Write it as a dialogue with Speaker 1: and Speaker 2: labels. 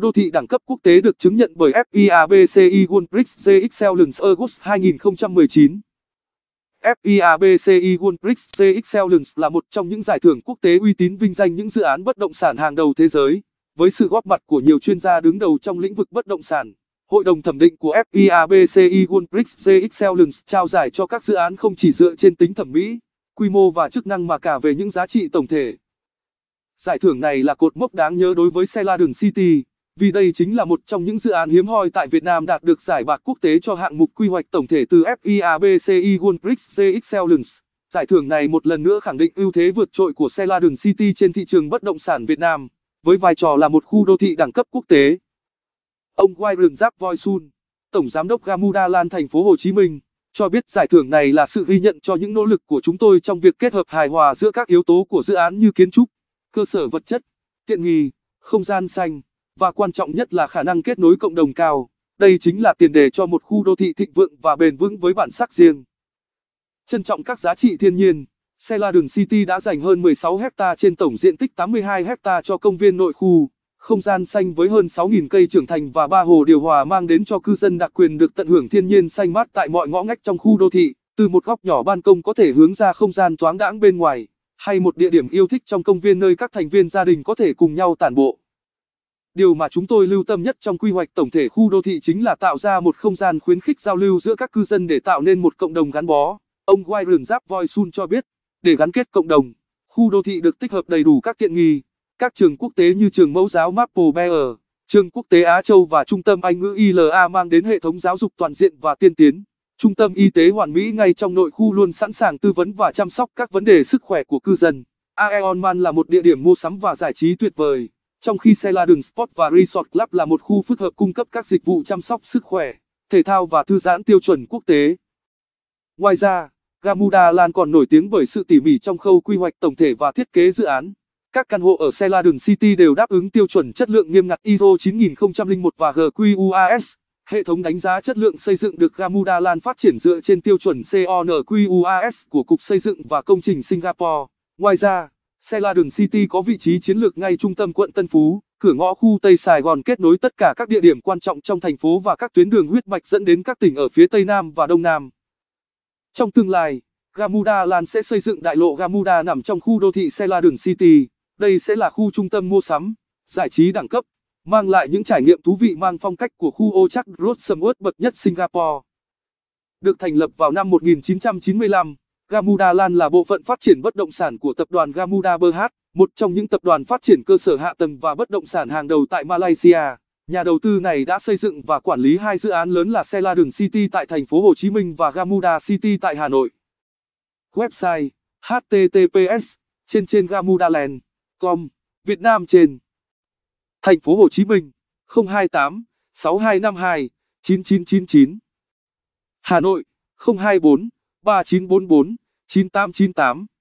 Speaker 1: đô thị đẳng cấp quốc tế được chứng nhận bởi FIABCI World Bricks J Excellence August 2019. FIABCI World Bricks J Excellence là một trong những giải thưởng quốc tế uy tín vinh danh những dự án bất động sản hàng đầu thế giới. Với sự góp mặt của nhiều chuyên gia đứng đầu trong lĩnh vực bất động sản, Hội đồng thẩm định của FIABCI World Bricks J Excellence trao giải cho các dự án không chỉ dựa trên tính thẩm mỹ, quy mô và chức năng mà cả về những giá trị tổng thể. Giải thưởng này là cột mốc đáng nhớ đối với Celadon City vì đây chính là một trong những dự án hiếm hoi tại Việt Nam đạt được giải bạc quốc tế cho hạng mục quy hoạch tổng thể từ FIABCI World Bridge Excellence. Giải thưởng này một lần nữa khẳng định ưu thế vượt trội của Celadon City trên thị trường bất động sản Việt Nam, với vai trò là một khu đô thị đẳng cấp quốc tế. Ông Wyron Giáp Voisun, Tổng Giám đốc Gamuda Lan thành phố Hồ Chí Minh, cho biết giải thưởng này là sự ghi nhận cho những nỗ lực của chúng tôi trong việc kết hợp hài hòa giữa các yếu tố của dự án như kiến trúc, cơ sở vật chất, tiện nghi, không gian xanh và quan trọng nhất là khả năng kết nối cộng đồng cao. Đây chính là tiền đề cho một khu đô thị thịnh vượng và bền vững với bản sắc riêng. Trân trọng các giá trị thiên nhiên, Sela Đường City đã dành hơn 16 hecta trên tổng diện tích 82 hecta cho công viên nội khu, không gian xanh với hơn 6.000 cây trưởng thành và ba hồ điều hòa mang đến cho cư dân đặc quyền được tận hưởng thiên nhiên xanh mát tại mọi ngõ ngách trong khu đô thị, từ một góc nhỏ ban công có thể hướng ra không gian thoáng đãng bên ngoài, hay một địa điểm yêu thích trong công viên nơi các thành viên gia đình có thể cùng nhau tản bộ. Điều mà chúng tôi lưu tâm nhất trong quy hoạch tổng thể khu đô thị chính là tạo ra một không gian khuyến khích giao lưu giữa các cư dân để tạo nên một cộng đồng gắn bó. Ông Wyron Sun cho biết, để gắn kết cộng đồng, khu đô thị được tích hợp đầy đủ các tiện nghi, các trường quốc tế như trường mẫu giáo Maple Bear, trường quốc tế Á Châu và trung tâm Anh ngữ ILA mang đến hệ thống giáo dục toàn diện và tiên tiến. Trung tâm y tế hoàn mỹ ngay trong nội khu luôn sẵn sàng tư vấn và chăm sóc các vấn đề sức khỏe của cư dân. Aeon Man là một địa điểm mua sắm và giải trí tuyệt vời trong khi Celadon Sport và Resort Club là một khu phức hợp cung cấp các dịch vụ chăm sóc sức khỏe, thể thao và thư giãn tiêu chuẩn quốc tế. Ngoài ra, Gamuda Land còn nổi tiếng bởi sự tỉ mỉ trong khâu quy hoạch tổng thể và thiết kế dự án. Các căn hộ ở Celadon City đều đáp ứng tiêu chuẩn chất lượng nghiêm ngặt ISO 9001 và GQUAS. Hệ thống đánh giá chất lượng xây dựng được Gamuda Land phát triển dựa trên tiêu chuẩn CONQUAS của Cục Xây dựng và Công trình Singapore. Ngoài ra, Celadon City có vị trí chiến lược ngay trung tâm quận Tân Phú, cửa ngõ khu Tây Sài Gòn kết nối tất cả các địa điểm quan trọng trong thành phố và các tuyến đường huyết mạch dẫn đến các tỉnh ở phía Tây Nam và Đông Nam. Trong tương lai, Gamuda Land sẽ xây dựng đại lộ Gamuda nằm trong khu đô thị Celadon City. Đây sẽ là khu trung tâm mua sắm, giải trí đẳng cấp, mang lại những trải nghiệm thú vị mang phong cách của khu Ochak Road Sumworth bậc nhất Singapore. Được thành lập vào năm 1995, Gamuda Land là bộ phận phát triển bất động sản của tập đoàn Gamuda Berhad, một trong những tập đoàn phát triển cơ sở hạ tầng và bất động sản hàng đầu tại Malaysia. Nhà đầu tư này đã xây dựng và quản lý hai dự án lớn là Seladon City tại thành phố Hồ Chí Minh và Gamuda City tại Hà Nội. Website https trên trên gamudaland com Việt Nam trên thành phố Hồ Chí Minh 028 6252 9999 Hà Nội 024 3944 9898